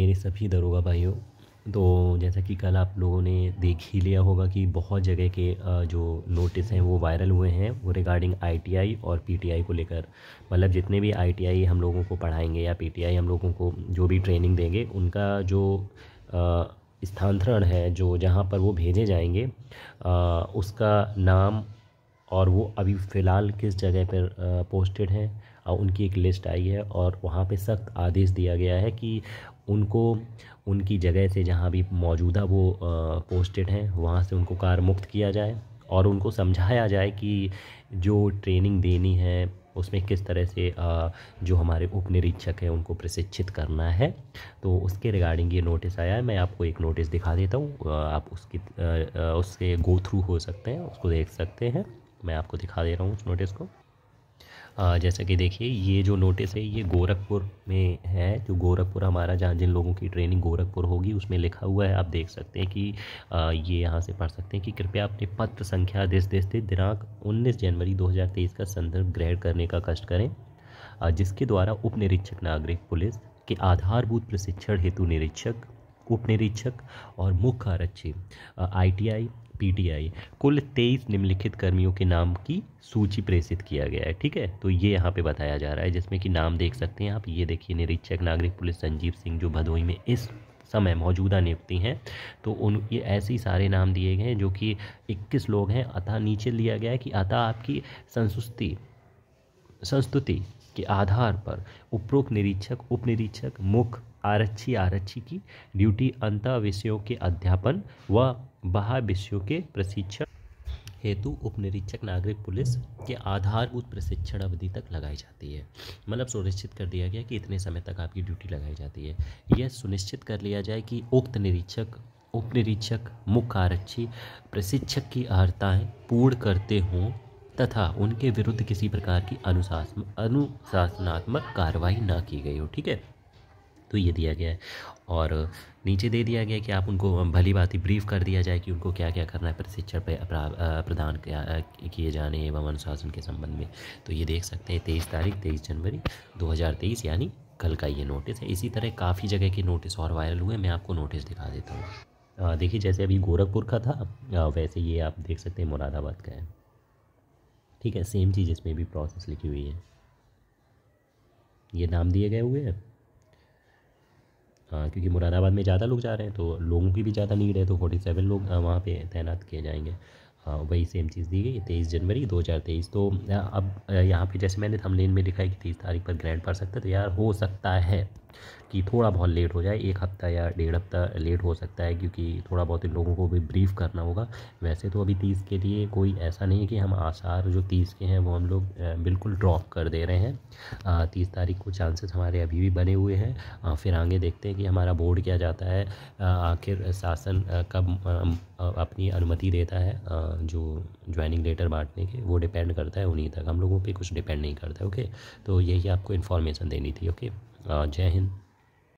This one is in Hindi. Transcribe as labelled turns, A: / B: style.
A: मेरे सभी दरोगा भाइयों तो जैसा कि कल आप लोगों ने देख ही लिया होगा कि बहुत जगह के जो नोटिस हैं वो वायरल हुए हैं वो रिगार्डिंग आईटीआई और पीटीआई को लेकर मतलब जितने भी आईटीआई हम लोगों को पढ़ाएंगे या पीटीआई हम लोगों को जो भी ट्रेनिंग देंगे उनका जो स्थानांतरण है जो जहाँ पर वो भेजे जाएंगे उसका नाम और वो अभी फ़िलहाल किस जगह पर पोस्टेड हैं उनकी एक लिस्ट आई है और वहाँ पे सख्त आदेश दिया गया है कि उनको उनकी जगह से जहाँ भी मौजूदा वो पोस्टेड हैं वहाँ से उनको कार मुक्त किया जाए और उनको समझाया जाए कि जो ट्रेनिंग देनी है उसमें किस तरह से जो हमारे उप निरीक्षक हैं उनको प्रशिक्षित करना है तो उसके रिगार्डिंग ये नोटिस आया है मैं आपको एक नोटिस दिखा देता हूँ आप उसकी उससे गो थ्रू हो सकते हैं उसको देख सकते हैं मैं आपको दिखा दे रहा हूँ उस नोटिस को जैसा कि देखिए ये जो नोटिस है ये गोरखपुर में है जो गोरखपुर हमारा जहाँ जिन लोगों की ट्रेनिंग गोरखपुर होगी उसमें लिखा हुआ है आप देख सकते हैं कि ये यहाँ से पढ़ सकते हैं कि कृपया अपने पत्र संख्या देश देश दिनांक 19 जनवरी 2023 का संदर्भ ग्रहण करने का कष्ट करें जिसके द्वारा उप निरीक्षक नागरिक पुलिस के आधारभूत प्रशिक्षण हेतु निरीक्षक उप निरीक्षक और मुख्य आरक्षी आई पीटीआई कुल तेईस निम्नलिखित कर्मियों के नाम की सूची प्रेषित किया गया है ठीक है तो ये यहाँ पे बताया जा रहा है जिसमें कि नाम देख सकते हैं आप ये देखिए निरीक्षक नागरिक पुलिस संजीव सिंह जो भदोही में इस समय मौजूदा नियुक्ति हैं तो उन ये ऐसे ही सारे नाम दिए गए हैं जो कि इक्कीस लोग हैं अतः नीचे लिया गया है कि अतः आपकी संस्तुति संस्तुति के आधार पर उपरोक्त निरीक्षक उप निरीक्षक मुख्य आरक्षी आरक्षी की ड्यूटी अंत विषयों के अध्यापन व विषयों के प्रशिक्षण हेतु उपनिरीक्षक नागरिक पुलिस के आधारभूत प्रशिक्षण अवधि तक लगाई जाती है मतलब सुनिश्चित कर दिया गया कि इतने समय तक आपकी ड्यूटी लगाई जाती है यह सुनिश्चित कर लिया जाए कि उक्त निरीक्षक उपनिरीक्षक मुख्य आरक्षी प्रशिक्षक की अर्ताएँ पूर्ण करते हों तथा उनके विरुद्ध किसी प्रकार की अनुशासन अनुशासनात्मक कार्रवाई ना की गई हो ठीक है तो ये दिया गया है और नीचे दे दिया गया कि आप उनको भली बात ही ब्रीफ कर दिया जाए कि उनको क्या क्या करना है प्रशिक्षण पे प्रदान किए जाने एवं अनुशासन के संबंध में तो ये देख सकते हैं तेईस तारीख तेईस जनवरी दो यानी कल का ये नोटिस है इसी तरह काफ़ी जगह के नोटिस और वायरल हुए मैं आपको नोटिस दिखा देता हूँ देखिए जैसे अभी गोरखपुर का था वैसे ये आप देख सकते हैं मुरादाबाद का है ठीक है सेम चीज़ इसमें भी प्रोसेस लिखी हुई है ये नाम दिए गए हुए हैं क्योंकि मुरादाबाद में ज़्यादा लोग जा रहे हैं तो लोगों की भी ज़्यादा नीड है तो फोर्टी सेवन लोग वहाँ पे तैनात किए जाएंगे वही सेम चीज़ दी गई तेईस जनवरी दो हज़ार तेईस तो अब यहाँ पे जैसे मैंने थंबनेल में लिखा है कि तेईस तारीख पर ग्रैंड पड़ सकता है तो यार हो सकता है कि थोड़ा बहुत लेट हो जाए एक हफ़्ता या डेढ़ हफ्ता लेट हो सकता है क्योंकि थोड़ा बहुत इन लोगों को भी ब्रीफ करना होगा वैसे तो अभी तीस के लिए कोई ऐसा नहीं है कि हम आसार जो तीस के हैं वो हम लोग बिल्कुल ड्रॉप कर दे रहे हैं तीस तारीख को चांसेस हमारे अभी भी बने हुए हैं फिर आगे देखते हैं कि हमारा बोर्ड क्या जाता है आखिर शासन कब अपनी अनुमति देता है जो ज्वाइनिंग लेटर बांटने के वो डिपेंड करता है उन्हीं तक हम लोगों पर कुछ डिपेंड नहीं करता है ओके तो यही आपको इन्फॉर्मेशन देनी थी ओके जय हिंद